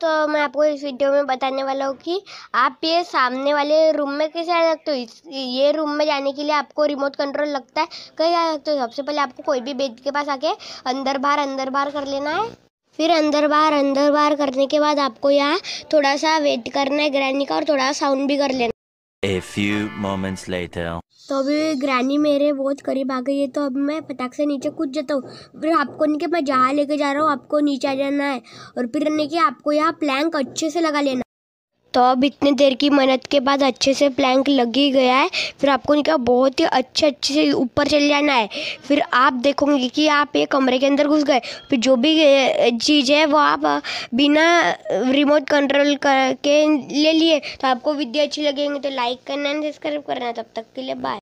तो मैं आपको इस वीडियो में बताने वाला हूँ कि आप ये सामने वाले रूम में कैसे आ सकते हो ये रूम में जाने के लिए आपको रिमोट कंट्रोल लगता है कहीं आ सकते हो सबसे पहले आपको कोई भी बेड के पास आके अंदर बाहर अंदर बाहर कर लेना है फिर अंदर बाहर अंदर बाहर करने के बाद आपको यहाँ थोड़ा सा वेट करना है ग्रैनी का और थोड़ा साउंड भी कर लेना A few moments later. तो अभी ग्रैनी मेरे बहुत करीब आ गई है तो अब मैं पटाख से नीचे कूद जाता हूँ फिर आपको नहीं कि मैं जहाँ लेके जा रहा हूँ आपको नीचे आ जाना है और फिर नहीं कि आपको यहाँ प्लैंक अच्छे से लगा लेना तो अब इतने देर की मेहनत के बाद अच्छे से प्लैंक लग ही गया है फिर आपको इनका बहुत ही अच्छे अच्छे से ऊपर चले जाना है फिर आप देखोगे कि आप ये कमरे के अंदर घुस गए फिर जो भी चीज़ है वो आप बिना रिमोट कंट्रोल करके ले लिए तो आपको वीडियो अच्छी लगेंगे तो लाइक करना सब्सक्राइब करना तब तक के लिए बाय